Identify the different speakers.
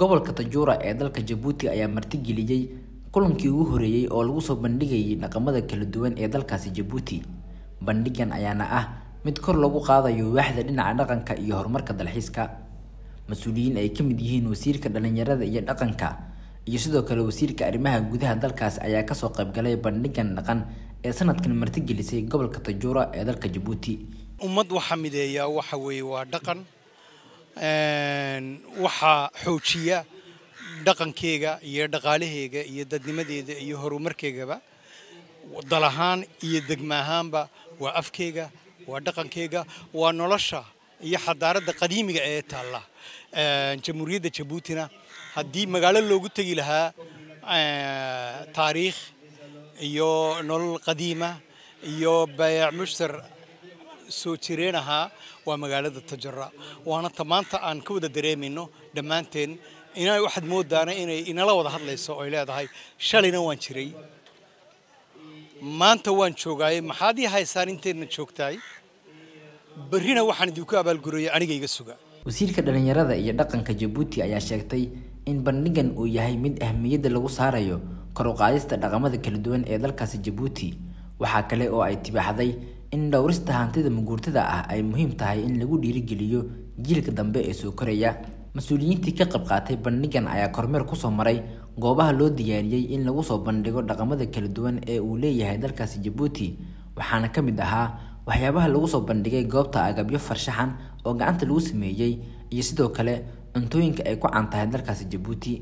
Speaker 1: gobolka tajuura ee dalka jabuuti ayaa martigeliyey kulankii ugu horeeyey oo lagu soo bandhigayay dhaqamada kala duwan ee dalkaasi jabuuti bandhigan ayaana ah mid kor lagu qaadayo waaxda dhinaca dhaqanka iyo horumarka dalxiiska mas-uuliyiin ay ka mid yihiin wasiirka dhalinyarada iyo dhaqanka iyo sidoo kale wasiirka arrimaha gudaha dalkaas ayaa kasoo qaybgalay bandhigan dhaqan ee sanadkan martigelisay gobolka tajuura ee dalka jabuuti
Speaker 2: ummad waxa mideeya waxa weeye waa dhaqan waxaa xoojiya dhaqankeyga iyo dhaqaalahayga iyo dadnimadeyda iyo horumarkaygaba dal ahaan iyo degma ahaanba waa afkeyga waa dhaqankeyga waa nolosha iyo xadaaradda qadiimiga ee taalla jamhuuriyadda jabuutina haddii magaalo loogu tegi lahaa taariikh iyo nolol qadiima iyo baayac mushtar soo jireenahaa waa magaalada tajara waana tamaanta aan ka wada dareemayno dhammaanteen ina waxaad moodaana inay inala wada hadlayso oy leedahay shalayna waan jiray maanta waan joogaayey maxaad ii haysaan inteedna joogtahay berrina waxaan idinku abaalgurayay aniga iga suga
Speaker 1: wasiirka dhallinyarada iyo dhaqanka jabuuti ayaa sheegtay in bandhigan uu yahay mid ahmiyadda lagu saarayo kor u qaadista dhaqamada kala duwan ee dalkaasi jabuuti waxaa kale oo ay tibaaxday in dhowrista hantida maguurtada ah ay muhiim tahay in lagu dhiirigeliyo jiilka dambe ee soo koraya mas-uuliyiintii ka qayb qaatay bandhigan ayaa kormeer kusoo maray goobaha loo diyaariyey in lagu soo bandhigo dhaqamada kala duwan ee uu leeyahay dalkaasi jabuuti waxaana ka mid ahaa waxyaabaha lagu soo bandhigay goobta agabyo farshaxan oo gacanta lagu sameeyey iyo sidoo kale cuntooyinka ay ku caan tahay dalkaasi jabuuti